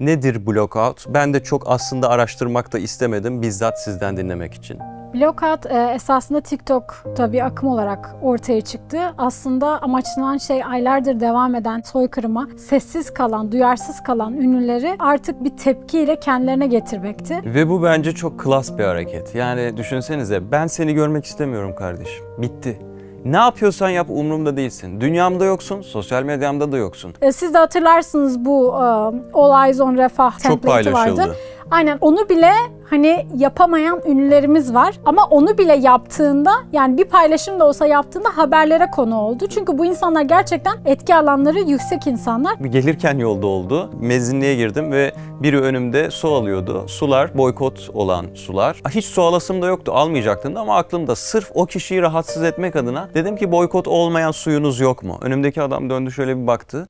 Nedir blockout? Ben de çok aslında araştırmak da istemedim bizzat sizden dinlemek için. Blockout e, esasında TikTok bir akım olarak ortaya çıktı. Aslında amaçlanan şey aylardır devam eden soykırıma sessiz kalan, duyarsız kalan ünlüleri artık bir tepkiyle kendilerine getirmekti. Ve bu bence çok klas bir hareket. Yani düşünsenize ben seni görmek istemiyorum kardeşim. Bitti. Ne yapıyorsan yap umurumda değilsin. Dünyamda yoksun, sosyal medyamda da yoksun. E, siz de hatırlarsınız bu um, All Eyes on Refah template'i vardı. Çok paylaşıldı. Vardı Aynen onu bile hani yapamayan ünlülerimiz var ama onu bile yaptığında yani bir paylaşım da olsa yaptığında haberlere konu oldu. Çünkü bu insanlar gerçekten etki alanları yüksek insanlar. Gelirken yolda oldu. Mezzinliğe girdim ve biri önümde su alıyordu. Sular boykot olan sular. Hiç su alasım da yoktu almayacaktım da ama aklımda sırf o kişiyi rahatsız etmek adına dedim ki boykot olmayan suyunuz yok mu? Önümdeki adam döndü şöyle bir baktı.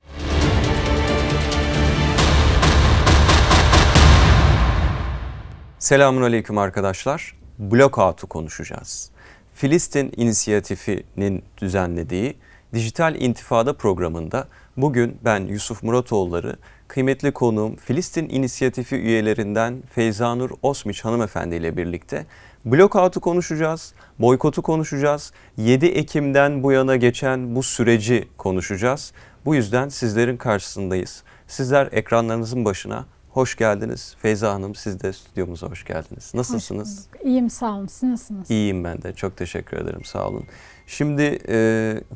Selamun Aleyküm arkadaşlar. Blokout'u konuşacağız. Filistin İnisiyatifi'nin düzenlediği Dijital İntifada programında bugün ben Yusuf Muratoğulları, kıymetli konuğum Filistin İnisiyatifi üyelerinden Feyzanur Osmiç hanımefendi ile birlikte blokout'u konuşacağız, boykotu konuşacağız, 7 Ekim'den bu yana geçen bu süreci konuşacağız. Bu yüzden sizlerin karşısındayız. Sizler ekranlarınızın başına Hoş geldiniz. Feyza Hanım siz de stüdyomuza hoş geldiniz. Nasılsınız? Hoş İyiyim sağ olun. Siz nasılsınız? İyiyim ben de. Çok teşekkür ederim. Sağ olun. Şimdi e,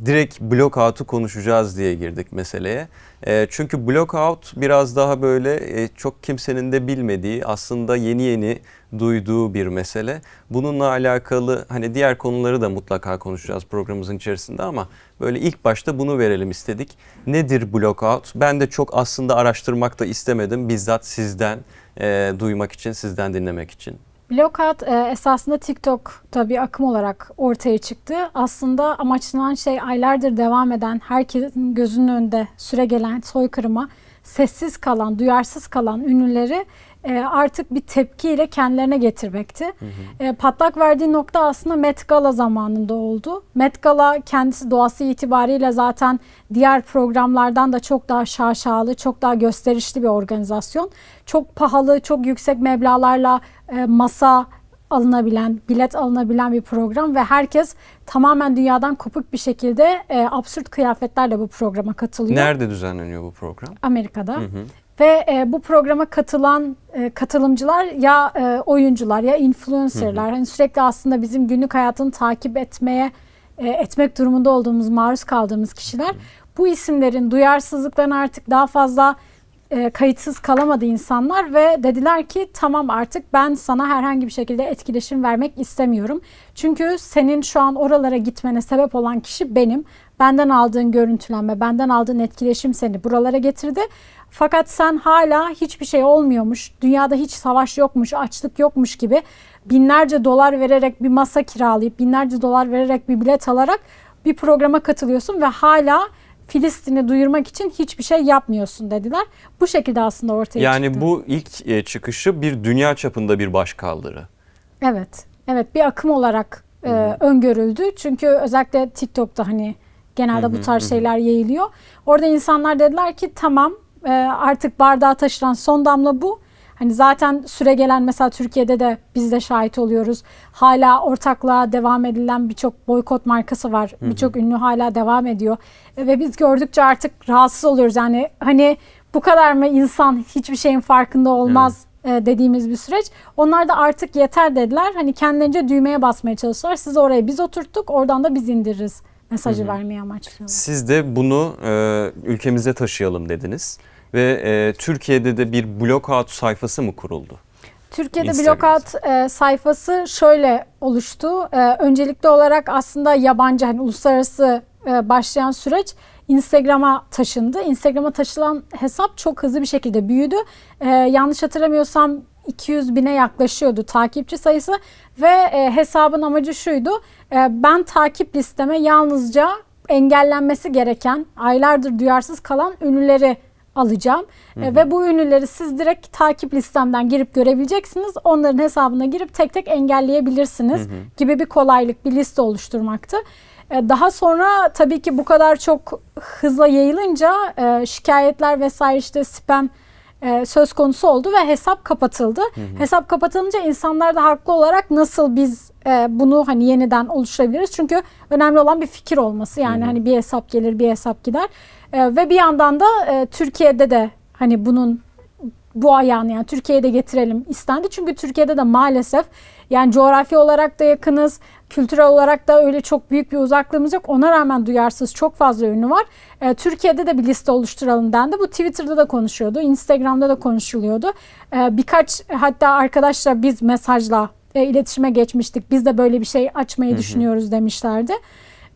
direkt blockout'u konuşacağız diye girdik meseleye. E, çünkü blockout biraz daha böyle e, çok kimsenin de bilmediği aslında yeni yeni duyduğu bir mesele. Bununla alakalı hani diğer konuları da mutlaka konuşacağız programımızın içerisinde ama böyle ilk başta bunu verelim istedik. Nedir blockout? Ben de çok aslında araştırmak da istemedim bizzat sizden e, duymak için, sizden dinlemek için. Blockout e, esasında TikTok bir akım olarak ortaya çıktı. Aslında amaçlanan şey aylardır devam eden, herkesin gözünün önünde süre gelen soykırıma sessiz kalan, duyarsız kalan ünlüleri e, artık bir tepkiyle kendilerine getirmekti. Hı hı. E, patlak verdiği nokta aslında Met Gala zamanında oldu. Met Gala kendisi doğası itibariyle zaten diğer programlardan da çok daha şaşalı, çok daha gösterişli bir organizasyon. Çok pahalı, çok yüksek meblalarla e, masa alınabilen, bilet alınabilen bir program ve herkes tamamen dünyadan kopuk bir şekilde e, absürt kıyafetlerle bu programa katılıyor. Nerede düzenleniyor bu program? Amerika'da. Hı hı. Ve e, bu programa katılan e, katılımcılar ya e, oyuncular ya influencerlar. Hı hı. Hani sürekli aslında bizim günlük hayatını takip etmeye e, etmek durumunda olduğumuz, maruz kaldığımız kişiler. Hı hı. Bu isimlerin duyarsızlıklarına artık daha fazla e, kayıtsız kalamadı insanlar ve dediler ki tamam artık ben sana herhangi bir şekilde etkileşim vermek istemiyorum. Çünkü senin şu an oralara gitmene sebep olan kişi benim. Benden aldığın görüntülenme, benden aldığın etkileşim seni buralara getirdi. Fakat sen hala hiçbir şey olmuyormuş, dünyada hiç savaş yokmuş, açlık yokmuş gibi binlerce dolar vererek bir masa kiralayıp, binlerce dolar vererek bir bilet alarak bir programa katılıyorsun ve hala Filistin'i duyurmak için hiçbir şey yapmıyorsun dediler. Bu şekilde aslında ortaya yani çıktı. Yani bu ilk e, çıkışı bir dünya çapında bir başkaldırı. Evet. Evet bir akım olarak e, öngörüldü. Çünkü özellikle TikTok'ta hani Genelde bu tarz şeyler yayılıyor. Orada insanlar dediler ki tamam e, artık bardağı taşıran son damla bu. Hani zaten süre gelen mesela Türkiye'de de biz de şahit oluyoruz. Hala ortaklığa devam edilen birçok boykot markası var. Birçok ünlü hala devam ediyor. E, ve biz gördükçe artık rahatsız oluyoruz. Yani hani bu kadar mı insan hiçbir şeyin farkında olmaz evet. E, dediğimiz bir süreç. Onlar da artık yeter dediler. Hani kendilerince düğmeye basmaya çalıştılar. Siz oraya biz oturttuk oradan da biz indiririz mesajı Hı-hı. vermeye amaçlıyorlar. Siz de bunu e, ülkemize taşıyalım dediniz ve e, Türkiye'de de bir blokout sayfası mı kuruldu? Türkiye'de blokat e, sayfası şöyle oluştu. E, öncelikli olarak aslında yabancı hani uluslararası e, başlayan süreç Instagram'a taşındı. Instagram'a taşılan hesap çok hızlı bir şekilde büyüdü. E, yanlış hatırlamıyorsam 200 bine yaklaşıyordu takipçi sayısı ve e, hesabın amacı şuydu. E, ben takip listeme yalnızca engellenmesi gereken, aylardır duyarsız kalan ünlüleri alacağım. E, hı hı. E, ve bu ünlüleri siz direkt takip listemden girip görebileceksiniz. Onların hesabına girip tek tek engelleyebilirsiniz hı hı. gibi bir kolaylık, bir liste oluşturmaktı. E, daha sonra tabii ki bu kadar çok hızla yayılınca e, şikayetler vesaire işte spam e, söz konusu oldu ve hesap kapatıldı. Hı hı. Hesap kapatılınca insanlar da haklı olarak nasıl biz e, bunu hani yeniden oluşturabiliriz? Çünkü önemli olan bir fikir olması. Yani hı hı. hani bir hesap gelir, bir hesap gider. E, ve bir yandan da e, Türkiye'de de hani bunun bu ayağını yani Türkiye'ye de getirelim istendi. Çünkü Türkiye'de de maalesef yani coğrafi olarak da yakınız. Kültürel olarak da öyle çok büyük bir uzaklığımız yok. Ona rağmen duyarsız çok fazla ünlü var. E, Türkiye'de de bir liste oluşturalım dendi. Bu Twitter'da da konuşuyordu. Instagram'da da konuşuluyordu. E, birkaç hatta arkadaşla biz mesajla e, iletişime geçmiştik. Biz de böyle bir şey açmayı Hı-hı. düşünüyoruz demişlerdi.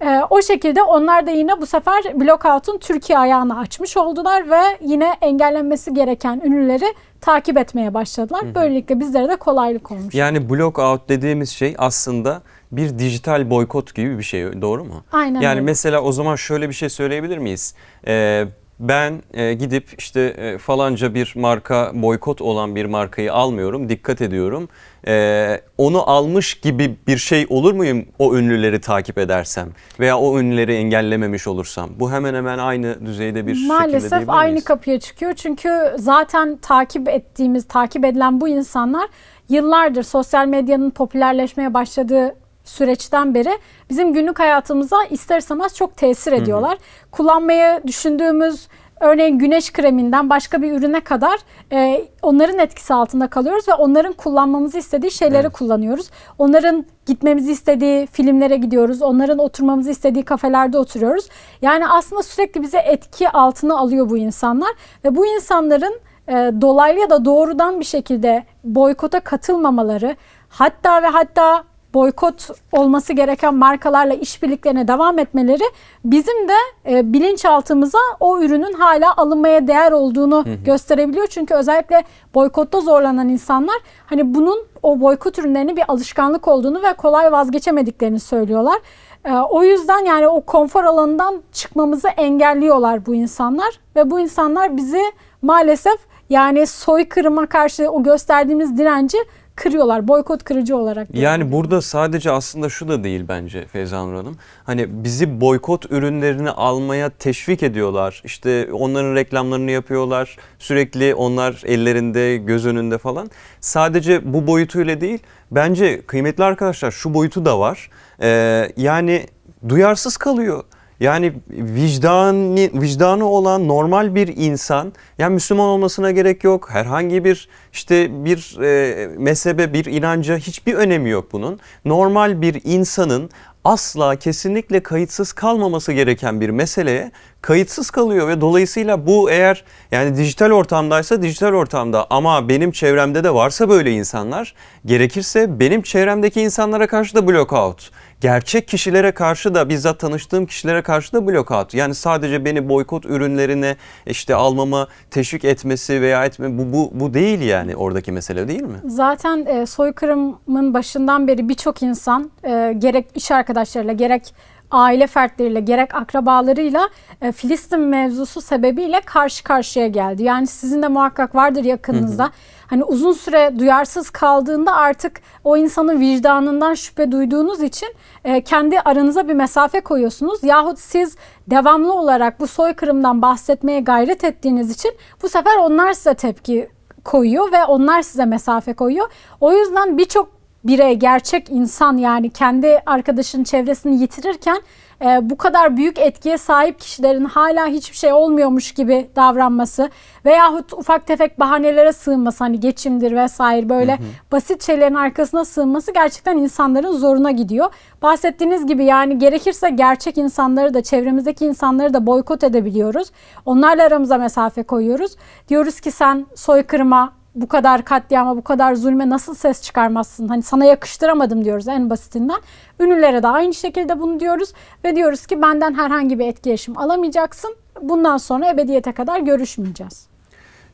E, o şekilde onlar da yine bu sefer Blockout'un Türkiye ayağını açmış oldular ve yine engellenmesi gereken ünlüleri takip etmeye başladılar. Hı-hı. Böylelikle bizlere de kolaylık olmuş. Yani Blockout dediğimiz şey aslında bir dijital boykot gibi bir şey doğru mu? Aynen Yani öyle. mesela o zaman şöyle bir şey söyleyebilir miyiz? Ee, ben e, gidip işte e, falanca bir marka boykot olan bir markayı almıyorum dikkat ediyorum. E, onu almış gibi bir şey olur muyum o ünlüleri takip edersem veya o ünlüleri engellememiş olursam? Bu hemen hemen aynı düzeyde bir Maalesef şekilde Maalesef aynı kapıya çıkıyor çünkü zaten takip ettiğimiz takip edilen bu insanlar yıllardır sosyal medyanın popülerleşmeye başladığı süreçten beri bizim günlük hayatımıza ister istemez çok tesir ediyorlar. Hı hı. Kullanmayı düşündüğümüz örneğin güneş kreminden başka bir ürüne kadar e, onların etkisi altında kalıyoruz ve onların kullanmamızı istediği şeyleri evet. kullanıyoruz. Onların gitmemizi istediği filmlere gidiyoruz. Onların oturmamızı istediği kafelerde oturuyoruz. Yani aslında sürekli bize etki altına alıyor bu insanlar ve bu insanların e, dolaylı ya da doğrudan bir şekilde boykota katılmamaları hatta ve hatta boykot olması gereken markalarla işbirliklerine devam etmeleri bizim de e, bilinçaltımıza o ürünün hala alınmaya değer olduğunu hı hı. gösterebiliyor. Çünkü özellikle boykotta zorlanan insanlar hani bunun o boykot ürünlerinin bir alışkanlık olduğunu ve kolay vazgeçemediklerini söylüyorlar. E, o yüzden yani o konfor alanından çıkmamızı engelliyorlar bu insanlar ve bu insanlar bizi maalesef yani soykırıma karşı o gösterdiğimiz direnci kırıyorlar. Boykot kırıcı olarak. Yani burada sadece aslında şu da değil bence Feyza Nur Hanım. Hani bizi boykot ürünlerini almaya teşvik ediyorlar. İşte onların reklamlarını yapıyorlar. Sürekli onlar ellerinde, göz önünde falan. Sadece bu boyutuyla değil. Bence kıymetli arkadaşlar şu boyutu da var. Ee, yani duyarsız kalıyor yani vicdani, vicdanı olan normal bir insan, yani Müslüman olmasına gerek yok. Herhangi bir işte bir e, mezhebe, bir inanca hiçbir önemi yok bunun. Normal bir insanın asla kesinlikle kayıtsız kalmaması gereken bir meseleye kayıtsız kalıyor ve dolayısıyla bu eğer yani dijital ortamdaysa dijital ortamda ama benim çevremde de varsa böyle insanlar gerekirse benim çevremdeki insanlara karşı da block out Gerçek kişilere karşı da bizzat tanıştığım kişilere karşı da block out Yani sadece beni boykot ürünlerine işte almama teşvik etmesi veya etme bu bu, bu değil yani oradaki mesele değil mi? Zaten e, soykırımın başından beri birçok insan e, gerek iş arkadaşlarıyla gerek aile fertleriyle gerek akrabalarıyla e, Filistin mevzusu sebebiyle karşı karşıya geldi. Yani sizin de muhakkak vardır yakınınızda. Hı hı. Hani uzun süre duyarsız kaldığında artık o insanın vicdanından şüphe duyduğunuz için e, kendi aranıza bir mesafe koyuyorsunuz. Yahut siz devamlı olarak bu soykırımdan bahsetmeye gayret ettiğiniz için bu sefer onlar size tepki koyuyor ve onlar size mesafe koyuyor. O yüzden birçok birey, gerçek insan yani kendi arkadaşının çevresini yitirirken e, bu kadar büyük etkiye sahip kişilerin hala hiçbir şey olmuyormuş gibi davranması veyahut ufak tefek bahanelere sığınması hani geçimdir vesaire böyle hı hı. basit şeylerin arkasına sığınması gerçekten insanların zoruna gidiyor. Bahsettiğiniz gibi yani gerekirse gerçek insanları da çevremizdeki insanları da boykot edebiliyoruz. Onlarla aramıza mesafe koyuyoruz. Diyoruz ki sen soykırıma bu kadar katliama, bu kadar zulme nasıl ses çıkarmazsın? Hani sana yakıştıramadım diyoruz en basitinden. Ünlülere de aynı şekilde bunu diyoruz ve diyoruz ki benden herhangi bir etkileşim alamayacaksın. Bundan sonra ebediyete kadar görüşmeyeceğiz.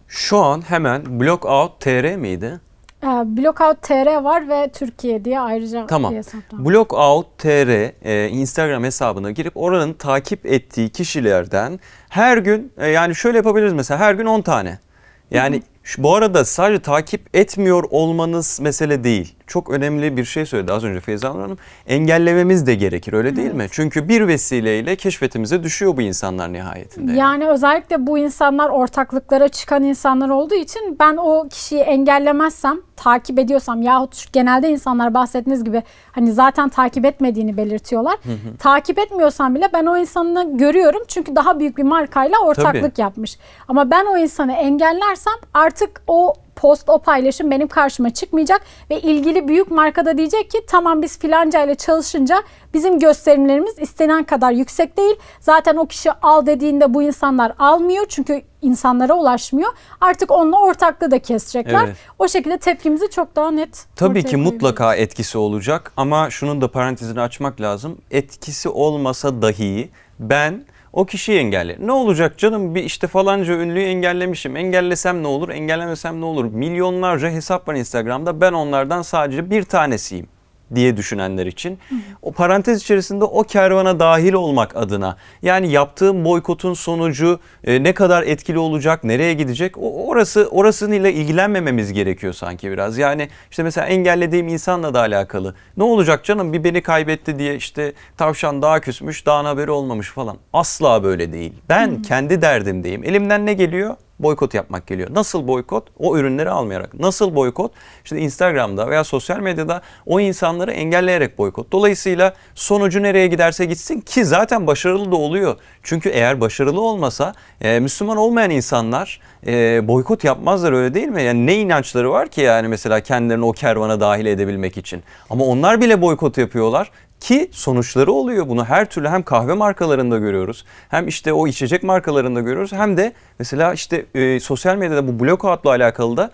Şu an hemen Blockout TR miydi? Ee, Blockout TR var ve Türkiye diye ayrıca tamam. hesaplandı. Blockout TR e, Instagram hesabına girip oranın takip ettiği kişilerden her gün e, yani şöyle yapabiliriz mesela her gün 10 tane. Yani Hı-hı bu arada sadece takip etmiyor olmanız mesele değil çok önemli bir şey söyledi az önce Feyza Hanım. Engellememiz de gerekir öyle değil evet. mi? Çünkü bir vesileyle keşfetimize düşüyor bu insanlar nihayetinde. Yani, özellikle bu insanlar ortaklıklara çıkan insanlar olduğu için ben o kişiyi engellemezsem, takip ediyorsam yahut genelde insanlar bahsettiğiniz gibi hani zaten takip etmediğini belirtiyorlar. Hı hı. Takip etmiyorsam bile ben o insanı görüyorum çünkü daha büyük bir markayla ortaklık Tabii. yapmış. Ama ben o insanı engellersem artık o post, o paylaşım benim karşıma çıkmayacak ve ilgili büyük markada diyecek ki tamam biz filanca ile çalışınca bizim gösterimlerimiz istenen kadar yüksek değil. Zaten o kişi al dediğinde bu insanlar almıyor çünkü insanlara ulaşmıyor. Artık onunla ortaklığı da kesecekler. Evet. O şekilde tepkimizi çok daha net Tabii ki mutlaka etkisi olacak ama şunun da parantezini açmak lazım. Etkisi olmasa dahi ben o kişiyi engeller. Ne olacak canım bir işte falanca ünlüyü engellemişim. Engellesem ne olur, engellemesem ne olur? Milyonlarca hesap var Instagram'da. Ben onlardan sadece bir tanesiyim diye düşünenler için. O parantez içerisinde o kervana dahil olmak adına yani yaptığım boykotun sonucu e, ne kadar etkili olacak, nereye gidecek? O, orası orasıyla ilgilenmememiz gerekiyor sanki biraz. Yani işte mesela engellediğim insanla da alakalı. Ne olacak canım bir beni kaybetti diye işte tavşan daha küsmüş, dağın haberi olmamış falan. Asla böyle değil. Ben Hı. kendi derdimdeyim. Elimden ne geliyor? boykot yapmak geliyor. Nasıl boykot? O ürünleri almayarak. Nasıl boykot? İşte Instagram'da veya sosyal medyada o insanları engelleyerek boykot. Dolayısıyla sonucu nereye giderse gitsin ki zaten başarılı da oluyor. Çünkü eğer başarılı olmasa e, Müslüman olmayan insanlar e, boykot yapmazlar öyle değil mi? Yani ne inançları var ki yani mesela kendilerini o kervana dahil edebilmek için. Ama onlar bile boykot yapıyorlar ki sonuçları oluyor. Bunu her türlü hem kahve markalarında görüyoruz hem işte o içecek markalarında görüyoruz hem de mesela işte e, sosyal medyada bu blokoutla alakalı da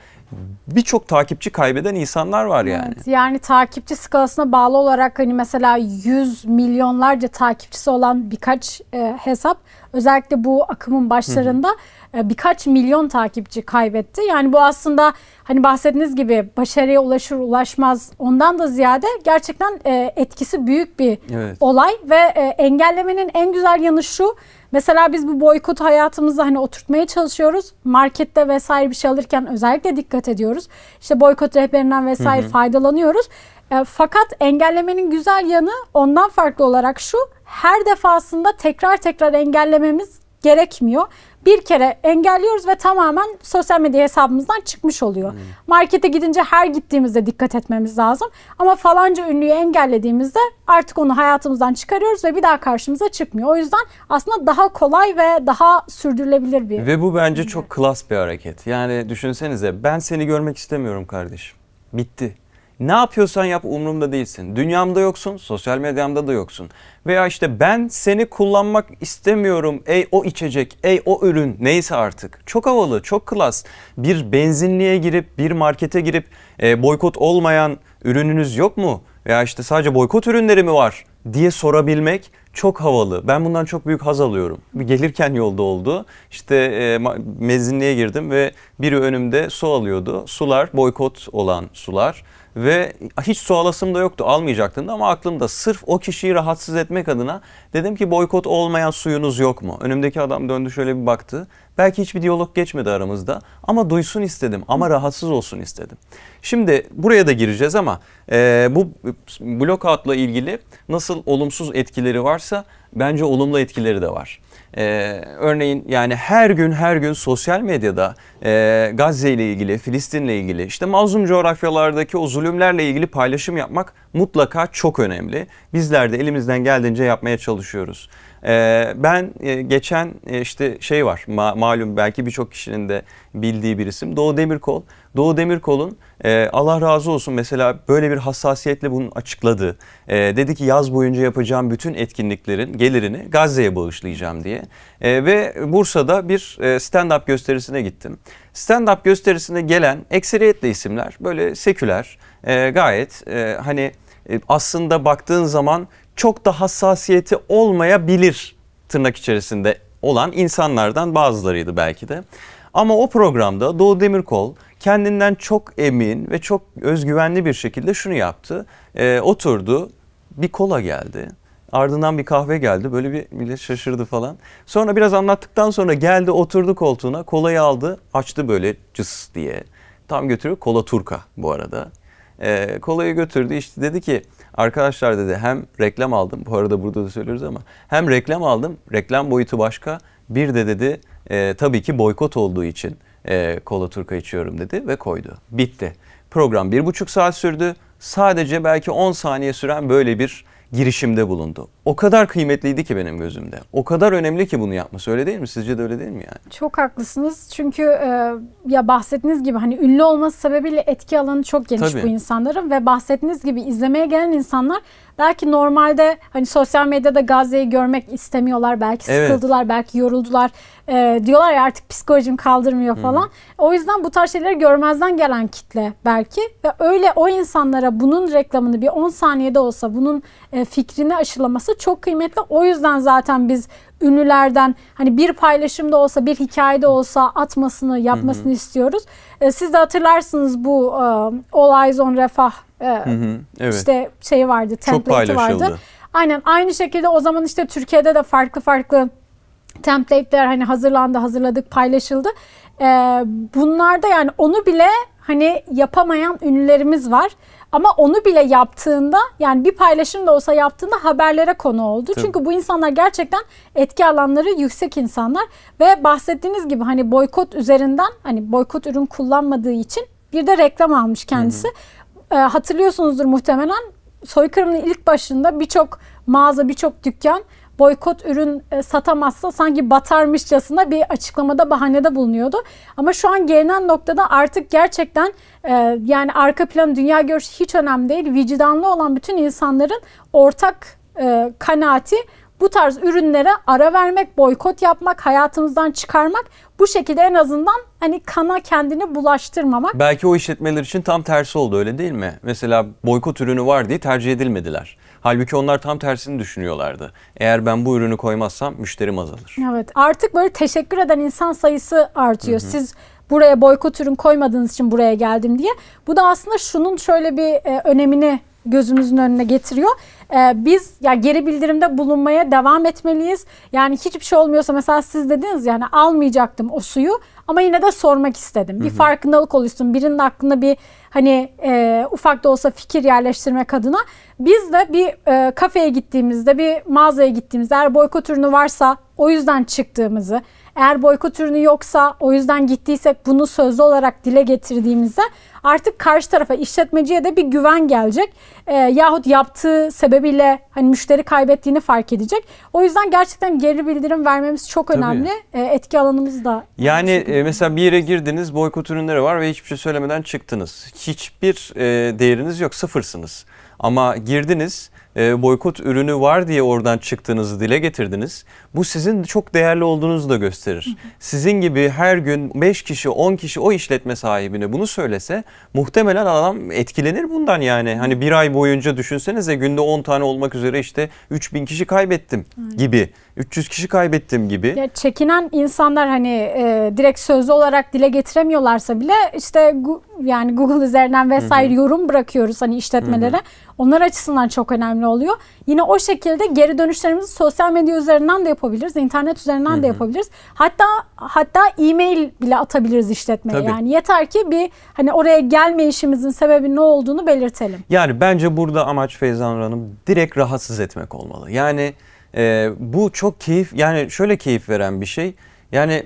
birçok takipçi kaybeden insanlar var yani. Evet, yani takipçi skalasına bağlı olarak hani mesela 100 milyonlarca takipçisi olan birkaç e, hesap özellikle bu akımın başlarında Hı-hı e, birkaç milyon takipçi kaybetti. Yani bu aslında hani bahsettiğiniz gibi başarıya ulaşır ulaşmaz ondan da ziyade gerçekten e, etkisi büyük bir evet. olay ve e, engellemenin en güzel yanı şu. Mesela biz bu boykot hayatımızda hani oturtmaya çalışıyoruz. Markette vesaire bir şey alırken özellikle dikkat ediyoruz. İşte boykot rehberinden vesaire hı hı. faydalanıyoruz. E, fakat engellemenin güzel yanı ondan farklı olarak şu. Her defasında tekrar tekrar engellememiz gerekmiyor bir kere engelliyoruz ve tamamen sosyal medya hesabımızdan çıkmış oluyor. Hmm. Markete gidince her gittiğimizde dikkat etmemiz lazım. Ama falanca ünlüyü engellediğimizde artık onu hayatımızdan çıkarıyoruz ve bir daha karşımıza çıkmıyor. O yüzden aslında daha kolay ve daha sürdürülebilir bir. Ve bu bence çok klas bir hareket. Yani düşünsenize ben seni görmek istemiyorum kardeşim. Bitti. Ne yapıyorsan yap umurumda değilsin. Dünyamda yoksun, sosyal medyamda da yoksun. Veya işte ben seni kullanmak istemiyorum. Ey o içecek, ey o ürün neyse artık. Çok havalı, çok klas. Bir benzinliğe girip, bir markete girip e, boykot olmayan ürününüz yok mu? Veya işte sadece boykot ürünleri mi var diye sorabilmek çok havalı. Ben bundan çok büyük haz alıyorum. Gelirken yolda oldu. İşte e, mezinliğe girdim ve biri önümde su alıyordu. Sular boykot olan sular ve hiç sualasım da yoktu almayacaktım da ama aklımda sırf o kişiyi rahatsız etmek adına dedim ki boykot olmayan suyunuz yok mu? Önümdeki adam döndü şöyle bir baktı. Belki hiçbir diyalog geçmedi aramızda ama duysun istedim ama rahatsız olsun istedim. Şimdi buraya da gireceğiz ama e, bu blokoutla ilgili nasıl olumsuz etkileri varsa bence olumlu etkileri de var. Ee, örneğin yani her gün her gün sosyal medyada e, Gazze ile ilgili, Filistin ile ilgili, işte mazlum coğrafyalardaki o zulümlerle ilgili paylaşım yapmak mutlaka çok önemli. Bizler de elimizden geldiğince yapmaya çalışıyoruz. Ee, ben e, geçen e, işte şey var ma malum belki birçok kişinin de bildiği bir isim Doğu Demirkol. Doğu Demirkol'un e, Allah razı olsun mesela böyle bir hassasiyetle bunu açıkladı. E, dedi ki yaz boyunca yapacağım bütün etkinliklerin gelirini Gazze'ye bağışlayacağım diye. E, ve Bursa'da bir e, stand-up gösterisine gittim. Stand-up gösterisine gelen ekseriyetle isimler böyle seküler e, gayet e, hani e, aslında baktığın zaman çok da hassasiyeti olmayabilir tırnak içerisinde olan insanlardan bazılarıydı belki de. Ama o programda Doğu Demirkol kendinden çok emin ve çok özgüvenli bir şekilde şunu yaptı. E, oturdu, bir kola geldi. Ardından bir kahve geldi. Böyle bir millet şaşırdı falan. Sonra biraz anlattıktan sonra geldi oturdu koltuğuna. Kolayı aldı. Açtı böyle cıs diye. Tam götürüyor. Kola turka bu arada. Ee, kolayı götürdü. işte dedi ki arkadaşlar dedi hem reklam aldım. Bu arada burada da söylüyoruz ama. Hem reklam aldım. Reklam boyutu başka. Bir de dedi e, tabii ki boykot olduğu için e, kola turka içiyorum dedi ve koydu. Bitti. Program bir buçuk saat sürdü. Sadece belki 10 saniye süren böyle bir girişimde bulundu o kadar kıymetliydi ki benim gözümde. O kadar önemli ki bunu yapması öyle değil mi? Sizce de öyle değil mi yani? Çok haklısınız. Çünkü e, ya bahsettiğiniz gibi hani ünlü olması sebebiyle etki alanı çok geniş Tabii. bu insanların ve bahsettiğiniz gibi izlemeye gelen insanlar belki normalde hani sosyal medyada Gazze'yi görmek istemiyorlar. Belki sıkıldılar, evet. belki yoruldular. E, diyorlar ya artık psikolojim kaldırmıyor falan. Hmm. O yüzden bu tarz şeyleri görmezden gelen kitle belki ve öyle o insanlara bunun reklamını bir 10 saniyede olsa bunun e, fikrini aşılaması olması çok kıymetli. O yüzden zaten biz ünlülerden hani bir paylaşımda olsa bir hikayede olsa atmasını yapmasını hı hı. istiyoruz. E, siz de hatırlarsınız bu e, All Eyes on Refah e, hı hı. Evet. işte şey vardı, template'i vardı. Aynen aynı şekilde o zaman işte Türkiye'de de farklı farklı template'ler hani hazırlandı, hazırladık, paylaşıldı. Ee, bunlarda yani onu bile hani yapamayan ünlülerimiz var. Ama onu bile yaptığında yani bir paylaşım da olsa yaptığında haberlere konu oldu. Tabii. Çünkü bu insanlar gerçekten etki alanları yüksek insanlar ve bahsettiğiniz gibi hani boykot üzerinden hani boykot ürün kullanmadığı için bir de reklam almış kendisi. Hı hı. Ee, hatırlıyorsunuzdur muhtemelen soykırımın ilk başında birçok mağaza, birçok dükkan boykot ürün e, satamazsa sanki batarmışçasına bir açıklamada bahanede bulunuyordu. Ama şu an gelinen noktada artık gerçekten e, yani arka plan dünya görüşü hiç önemli değil. Vicdanlı olan bütün insanların ortak e, kanaati bu tarz ürünlere ara vermek, boykot yapmak, hayatımızdan çıkarmak bu şekilde en azından hani kana kendini bulaştırmamak. Belki o işletmeler için tam tersi oldu öyle değil mi? Mesela boykot ürünü var diye tercih edilmediler. Halbuki onlar tam tersini düşünüyorlardı. Eğer ben bu ürünü koymazsam müşterim azalır. Evet artık böyle teşekkür eden insan sayısı artıyor. Hı hı. Siz buraya boykot ürün koymadığınız için buraya geldim diye. Bu da aslında şunun şöyle bir e, önemini gözümüzün önüne getiriyor. Ee, biz ya geri bildirimde bulunmaya devam etmeliyiz. Yani hiçbir şey olmuyorsa mesela siz dediniz yani almayacaktım o suyu ama yine de sormak istedim. Hı hı. Bir farkındalık oluşsun. Birinin aklında bir hani e, ufak da olsa fikir yerleştirmek adına biz de bir e, kafeye gittiğimizde bir mağazaya gittiğimizde eğer boykot ürünü varsa o yüzden çıktığımızı eğer boykot ürünü yoksa o yüzden gittiysek bunu sözlü olarak dile getirdiğimizde artık karşı tarafa işletmeciye de bir güven gelecek. E, yahut yaptığı sebebiyle hani müşteri kaybettiğini fark edecek. O yüzden gerçekten geri bildirim vermemiz çok önemli. E, etki alanımız da. Yani e, mesela bir yere girdiniz boykot ürünleri var ve hiçbir şey söylemeden çıktınız. Hiçbir e, değeriniz yok sıfırsınız. Ama girdiniz e, boykot ürünü var diye oradan çıktığınızı dile getirdiniz. Bu sizin çok değerli olduğunuzu da gösterir. Sizin gibi her gün 5 kişi 10 kişi o işletme sahibine bunu söylese muhtemelen adam etkilenir bundan yani. Hani bir ay boyunca düşünsenize günde 10 tane olmak üzere işte 3000 kişi kaybettim gibi. 300 kişi kaybettim gibi. Ya çekinen insanlar hani e, direkt sözlü olarak dile getiremiyorlarsa bile işte yani Google üzerinden vesaire hı hı. yorum bırakıyoruz hani işletmelere. Hı hı. Onlar açısından çok önemli oluyor. Yine o şekilde geri dönüşlerimizi sosyal medya üzerinden de yapabiliriz. internet üzerinden Hı-hı. de yapabiliriz. Hatta hatta e-mail bile atabiliriz işletmeye. Tabii. Yani yeter ki bir hani oraya gelme işimizin sebebi ne olduğunu belirtelim. Yani bence burada amaç Feyzan Hanım direkt rahatsız etmek olmalı. Yani e, bu çok keyif yani şöyle keyif veren bir şey. Yani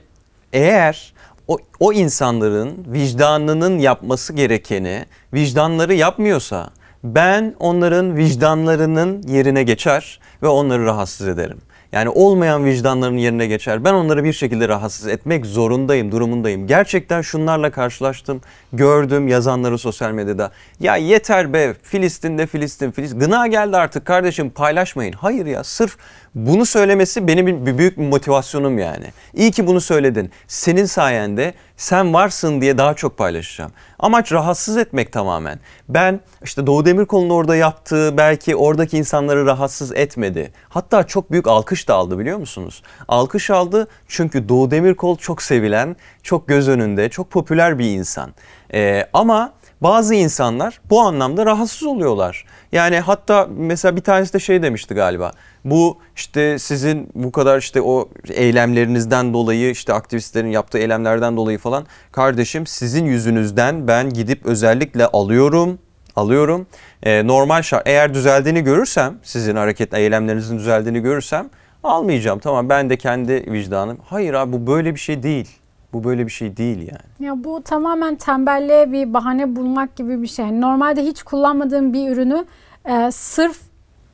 eğer o, o insanların vicdanının yapması gerekeni vicdanları yapmıyorsa ben onların vicdanlarının yerine geçer ve onları rahatsız ederim. Yani olmayan vicdanların yerine geçer. Ben onları bir şekilde rahatsız etmek zorundayım, durumundayım. Gerçekten şunlarla karşılaştım, gördüm yazanları sosyal medyada. Ya yeter be Filistin'de Filistin, Filistin. Gına geldi artık kardeşim paylaşmayın. Hayır ya sırf bunu söylemesi benim bir büyük bir motivasyonum yani. İyi ki bunu söyledin. Senin sayende sen varsın diye daha çok paylaşacağım. Amaç rahatsız etmek tamamen. Ben işte Doğu Demirkol'un orada yaptığı belki oradaki insanları rahatsız etmedi. Hatta çok büyük alkış da aldı biliyor musunuz? Alkış aldı çünkü Doğu Demirkol çok sevilen, çok göz önünde, çok popüler bir insan. Ee, ama bazı insanlar bu anlamda rahatsız oluyorlar. Yani hatta mesela bir tanesi de şey demişti galiba. Bu işte sizin bu kadar işte o eylemlerinizden dolayı işte aktivistlerin yaptığı eylemlerden dolayı falan kardeşim sizin yüzünüzden ben gidip özellikle alıyorum alıyorum. Ee, normal şart eğer düzeldiğini görürsem sizin hareket eylemlerinizin düzeldiğini görürsem almayacağım. Tamam ben de kendi vicdanım. Hayır abi bu böyle bir şey değil. Bu böyle bir şey değil yani. Ya bu tamamen tembelliğe bir bahane bulmak gibi bir şey. Normalde hiç kullanmadığım bir ürünü e, sırf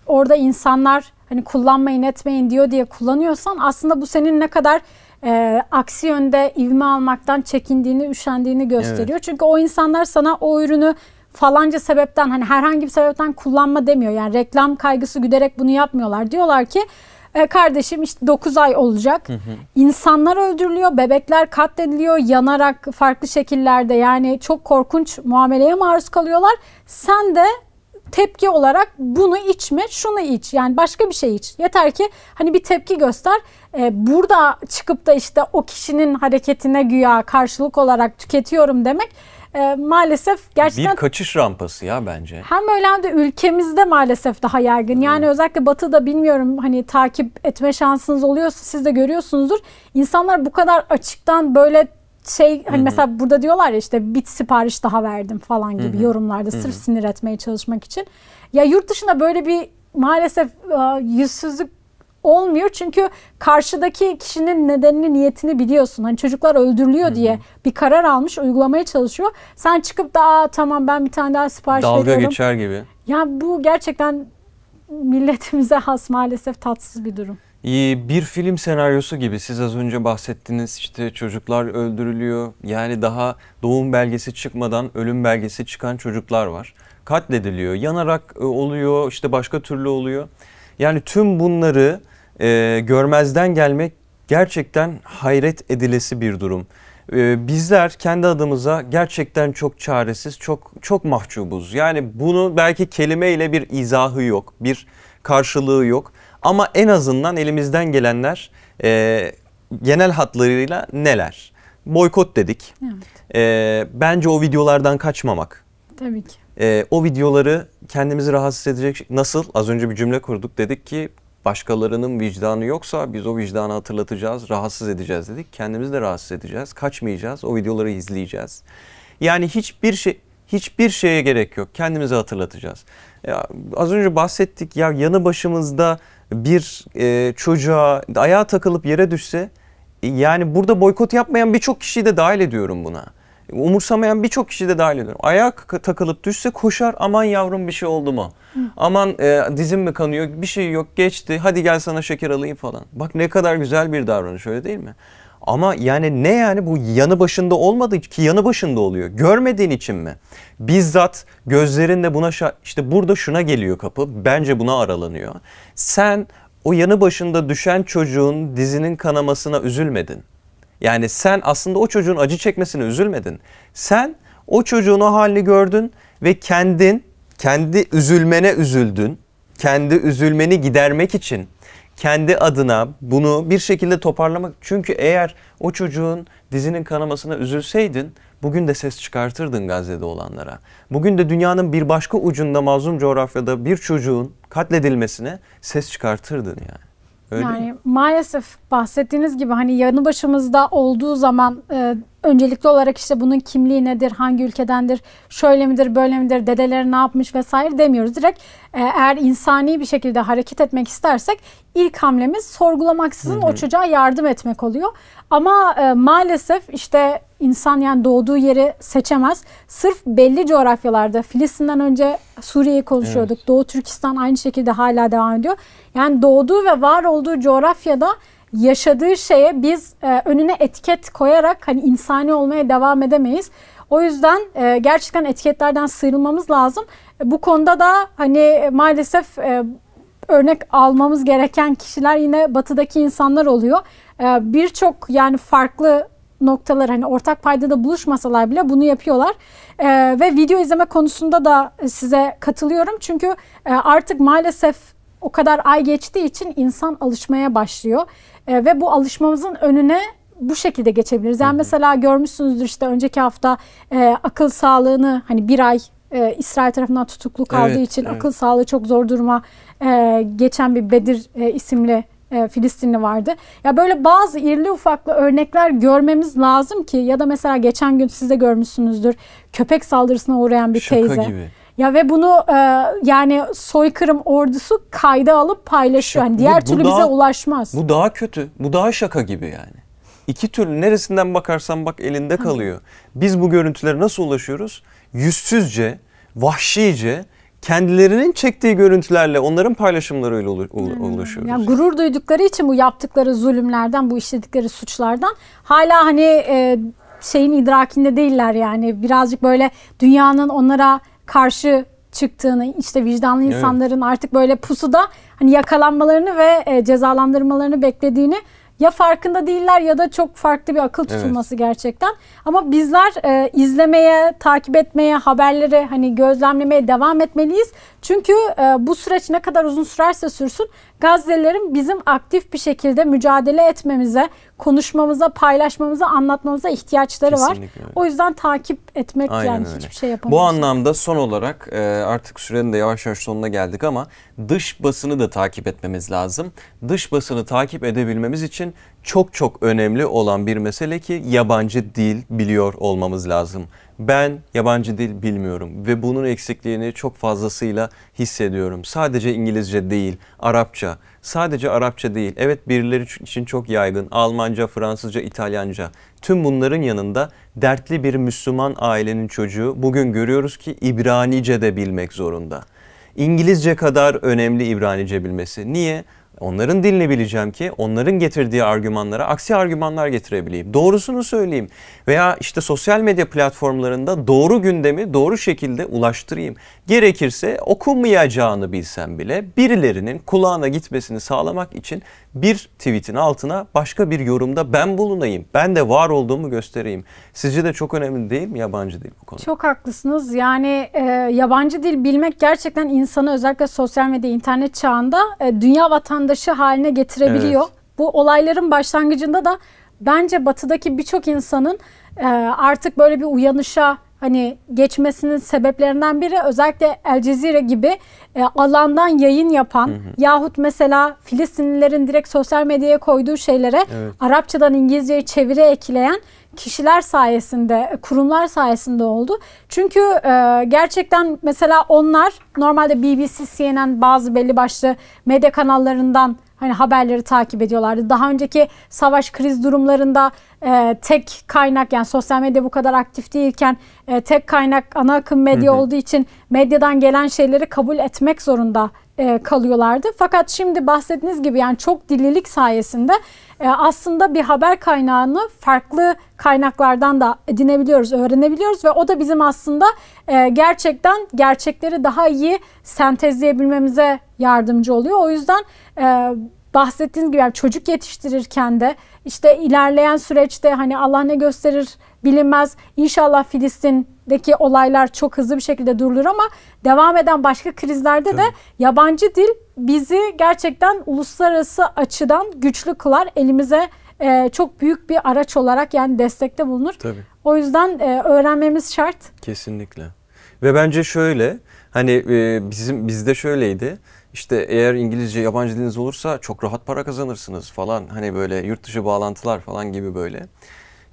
orada insanlar hani kullanmayın etmeyin diyor diye kullanıyorsan aslında bu senin ne kadar e, aksi yönde ivme almaktan çekindiğini, üşendiğini gösteriyor. Evet. Çünkü o insanlar sana o ürünü falanca sebepten hani herhangi bir sebepten kullanma demiyor. Yani reklam kaygısı güderek bunu yapmıyorlar. Diyorlar ki e, kardeşim işte 9 ay olacak. İnsanlar öldürülüyor, bebekler katlediliyor, yanarak farklı şekillerde yani çok korkunç muameleye maruz kalıyorlar. Sen de tepki olarak bunu içme, şunu iç. Yani başka bir şey iç. Yeter ki hani bir tepki göster. Ee, burada çıkıp da işte o kişinin hareketine güya karşılık olarak tüketiyorum demek e, maalesef gerçekten... Bir kaçış rampası ya bence. Hem öyle hem de ülkemizde maalesef daha yaygın. Hmm. Yani özellikle batıda bilmiyorum hani takip etme şansınız oluyorsa siz de görüyorsunuzdur. İnsanlar bu kadar açıktan böyle şey hani Hı-hı. mesela burada diyorlar ya işte bit sipariş daha verdim falan gibi Hı-hı. yorumlarda sırf Hı-hı. sinir etmeye çalışmak için. Ya yurt dışında böyle bir maalesef e, yüzsüzlük olmuyor. Çünkü karşıdaki kişinin nedenini, niyetini biliyorsun. Hani çocuklar öldürülüyor hı diye bir karar almış, uygulamaya çalışıyor. Sen çıkıp da tamam ben bir tane daha sipariş Dalga veriyorum. Dalga geçer gibi. Yani bu gerçekten milletimize has maalesef tatsız bir durum. Ee, bir film senaryosu gibi siz az önce bahsettiniz işte çocuklar öldürülüyor. Yani daha doğum belgesi çıkmadan ölüm belgesi çıkan çocuklar var. Katlediliyor, yanarak e, oluyor, işte başka türlü oluyor. Yani tüm bunları e, görmezden gelmek gerçekten hayret edilesi bir durum. E, bizler kendi adımıza gerçekten çok çaresiz, çok çok mahcubuz. Yani bunu belki kelimeyle bir izahı yok, bir karşılığı yok. Ama en azından elimizden gelenler e, genel hatlarıyla neler? Boykot dedik. Evet. E, bence o videolardan kaçmamak. Tabii ki e, o videoları kendimizi rahatsız edecek şey- nasıl? Az önce bir cümle kurduk dedik ki başkalarının vicdanı yoksa biz o vicdanı hatırlatacağız, rahatsız edeceğiz dedik. Kendimizi de rahatsız edeceğiz, kaçmayacağız, o videoları izleyeceğiz. Yani hiçbir şey hiçbir şeye gerek yok. Kendimizi hatırlatacağız. Ya, az önce bahsettik ya yanı başımızda bir e, çocuğa ayağa takılıp yere düşse e, yani burada boykot yapmayan birçok kişiyi de dahil ediyorum buna umursamayan birçok kişi de dahil ediyorum. Ayak takılıp düşse koşar aman yavrum bir şey oldu mu? Hı. Aman e, dizim mi kanıyor bir şey yok geçti hadi gel sana şeker alayım falan. Bak ne kadar güzel bir davranış öyle değil mi? Ama yani ne yani bu yanı başında olmadı ki yanı başında oluyor. Görmediğin için mi? Bizzat gözlerinde buna işte burada şuna geliyor kapı. Bence buna aralanıyor. Sen o yanı başında düşen çocuğun dizinin kanamasına üzülmedin. Yani sen aslında o çocuğun acı çekmesine üzülmedin. Sen o çocuğun o halini gördün ve kendin, kendi üzülmene üzüldün. Kendi üzülmeni gidermek için kendi adına bunu bir şekilde toparlamak. Çünkü eğer o çocuğun dizinin kanamasına üzülseydin bugün de ses çıkartırdın Gazze'de olanlara. Bugün de dünyanın bir başka ucunda mazlum coğrafyada bir çocuğun katledilmesine ses çıkartırdın yani. Öyle yani mi? maalesef bahsettiğiniz gibi hani yanı başımızda olduğu zaman e, öncelikli olarak işte bunun kimliği nedir, hangi ülkedendir, şöyle midir, böyle midir, dedeleri ne yapmış vesaire demiyoruz. Direkt e, eğer insani bir şekilde hareket etmek istersek ilk hamlemiz sorgulamaksızın hı hı. o çocuğa yardım etmek oluyor. Ama e, maalesef işte insan yani doğduğu yeri seçemez. Sırf belli coğrafyalarda Filistin'den önce Suriye'yi konuşuyorduk. Evet. Doğu Türkistan aynı şekilde hala devam ediyor. Yani doğduğu ve var olduğu coğrafyada yaşadığı şeye biz e, önüne etiket koyarak hani insani olmaya devam edemeyiz. O yüzden e, gerçekten etiketlerden sıyrılmamız lazım. E, bu konuda da hani e, maalesef e, örnek almamız gereken kişiler yine batıdaki insanlar oluyor. E, Birçok yani farklı noktalar hani ortak paydada buluşmasalar bile bunu yapıyorlar. E, ve video izleme konusunda da size katılıyorum. Çünkü e, artık maalesef o kadar ay geçtiği için insan alışmaya başlıyor. E, ve bu alışmamızın önüne bu şekilde geçebiliriz. Yani mesela görmüşsünüzdür işte önceki hafta e, akıl sağlığını hani bir ay e, İsrail tarafından tutuklu kaldığı evet, için evet. akıl sağlığı çok zor duruma e, geçen bir Bedir e, isimli e, Filistinli vardı. Ya böyle bazı irili ufaklı örnekler görmemiz lazım ki ya da mesela geçen gün siz de görmüşsünüzdür köpek saldırısına uğrayan bir Şaka teyze. Gibi. Ya ve bunu e, yani soykırım ordusu kayda alıp paylaşıyor. Yani diğer bu, bu türlü daha, bize ulaşmaz. Bu daha kötü. Bu daha şaka gibi yani. İki türlü neresinden bakarsan bak elinde kalıyor. Biz bu görüntülere nasıl ulaşıyoruz? Yüzsüzce, vahşice, kendilerinin çektiği görüntülerle onların paylaşımlarıyla hmm. ulaşıyoruz. Yani gurur duydukları için bu yaptıkları zulümlerden, bu işledikleri suçlardan hala hani e, şeyin idrakinde değiller yani. Birazcık böyle dünyanın onlara karşı çıktığını işte vicdanlı evet. insanların artık böyle pusuda hani yakalanmalarını ve e, cezalandırmalarını beklediğini ya farkında değiller ya da çok farklı bir akıl tutulması evet. gerçekten. Ama bizler e, izlemeye, takip etmeye, haberleri hani gözlemlemeye devam etmeliyiz. Çünkü e, bu süreç ne kadar uzun sürerse sürsün Gazze'lerin bizim aktif bir şekilde mücadele etmemize, konuşmamıza, paylaşmamıza, anlatmamıza ihtiyaçları Kesinlikle var. Öyle. O yüzden takip etmek Aynen yani öyle. hiçbir şey yapamıyoruz. Bu anlamda son olarak e, artık sürenin de yavaş yavaş sonuna geldik ama dış basını da takip etmemiz lazım. Dış basını takip edebilmemiz için çok çok önemli olan bir mesele ki yabancı dil biliyor olmamız lazım ben yabancı dil bilmiyorum ve bunun eksikliğini çok fazlasıyla hissediyorum. Sadece İngilizce değil, Arapça. Sadece Arapça değil. Evet birileri için çok yaygın. Almanca, Fransızca, İtalyanca. Tüm bunların yanında dertli bir Müslüman ailenin çocuğu bugün görüyoruz ki İbranice de bilmek zorunda. İngilizce kadar önemli İbranice bilmesi. Niye? Onların diline bileceğim ki onların getirdiği argümanlara aksi argümanlar getirebileyim. Doğrusunu söyleyeyim veya işte sosyal medya platformlarında doğru gündemi doğru şekilde ulaştırayım. Gerekirse okunmayacağını bilsem bile birilerinin kulağına gitmesini sağlamak için bir tweetin altına başka bir yorumda ben bulunayım. Ben de var olduğumu göstereyim. Sizce de çok önemli değil mi yabancı dil bu konu. Çok haklısınız. Yani e, yabancı dil bilmek gerçekten insanı özellikle sosyal medya, internet çağında e, dünya vatandaşı haline getirebiliyor. Evet. Bu olayların başlangıcında da bence batıdaki birçok insanın e, artık böyle bir uyanışa hani geçmesinin sebeplerinden biri özellikle El Cezire gibi e, alandan yayın yapan hı hı. yahut mesela Filistinlilerin direkt sosyal medyaya koyduğu şeylere evet. Arapçadan İngilizceyi çeviri ekleyen kişiler sayesinde, kurumlar sayesinde oldu. Çünkü e, gerçekten mesela onlar normalde BBC, CNN bazı belli başlı medya kanallarından hani haberleri takip ediyorlardı. Daha önceki savaş kriz durumlarında e, tek kaynak yani sosyal medya bu kadar aktif değilken e, tek kaynak ana akım medya hı hı. olduğu için medyadan gelen şeyleri kabul etmek zorunda e, kalıyorlardı. Fakat şimdi bahsettiğiniz gibi yani çok dillilik sayesinde e, aslında bir haber kaynağını farklı kaynaklardan da edinebiliyoruz, öğrenebiliyoruz ve o da bizim aslında e, gerçekten gerçekleri daha iyi sentezleyebilmemize yardımcı oluyor. O yüzden e, bahsettiğiniz gibi yani çocuk yetiştirirken de işte ilerleyen süreçte hani Allah ne gösterir bilinmez. İnşallah Filistin'deki olaylar çok hızlı bir şekilde durulur ama devam eden başka krizlerde Tabii. de yabancı dil bizi gerçekten uluslararası açıdan güçlü kılar. Elimize e, çok büyük bir araç olarak yani destekte bulunur. Tabii. O yüzden e, öğrenmemiz şart. Kesinlikle. Ve bence şöyle hani e, bizim bizde şöyleydi işte eğer İngilizce yabancı diliniz olursa çok rahat para kazanırsınız falan. Hani böyle yurt dışı bağlantılar falan gibi böyle.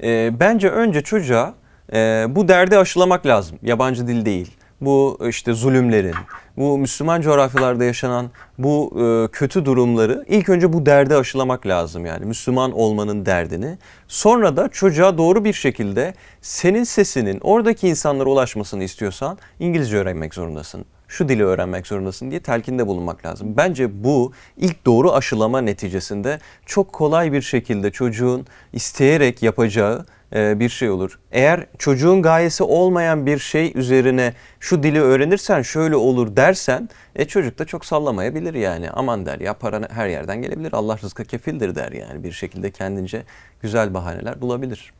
E, bence önce çocuğa e, bu derdi aşılamak lazım. Yabancı dil değil. Bu işte zulümlerin, bu Müslüman coğrafyalarda yaşanan bu e, kötü durumları ilk önce bu derdi aşılamak lazım yani Müslüman olmanın derdini. Sonra da çocuğa doğru bir şekilde senin sesinin oradaki insanlara ulaşmasını istiyorsan İngilizce öğrenmek zorundasın şu dili öğrenmek zorundasın diye telkinde bulunmak lazım. Bence bu ilk doğru aşılama neticesinde çok kolay bir şekilde çocuğun isteyerek yapacağı e, bir şey olur. Eğer çocuğun gayesi olmayan bir şey üzerine şu dili öğrenirsen şöyle olur dersen e çocuk da çok sallamayabilir yani. Aman der ya para her yerden gelebilir Allah rızka kefildir der yani bir şekilde kendince güzel bahaneler bulabilir.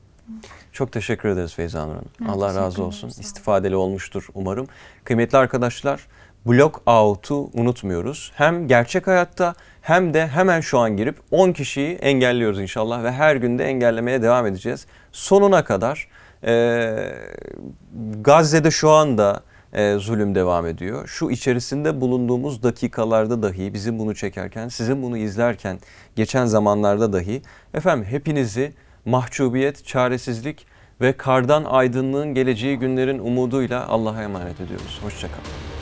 Çok teşekkür ederiz Feyza Hanım. Evet, Allah razı olsun. İstifadeli olmuştur umarım. Kıymetli arkadaşlar blok out'u unutmuyoruz. Hem gerçek hayatta hem de hemen şu an girip 10 kişiyi engelliyoruz inşallah ve her günde engellemeye devam edeceğiz. Sonuna kadar e, Gazze'de şu anda e, zulüm devam ediyor. Şu içerisinde bulunduğumuz dakikalarda dahi bizim bunu çekerken, sizin bunu izlerken geçen zamanlarda dahi efendim hepinizi mahcubiyet, çaresizlik ve kardan aydınlığın geleceği günlerin umuduyla Allah'a emanet ediyoruz. Hoşçakalın.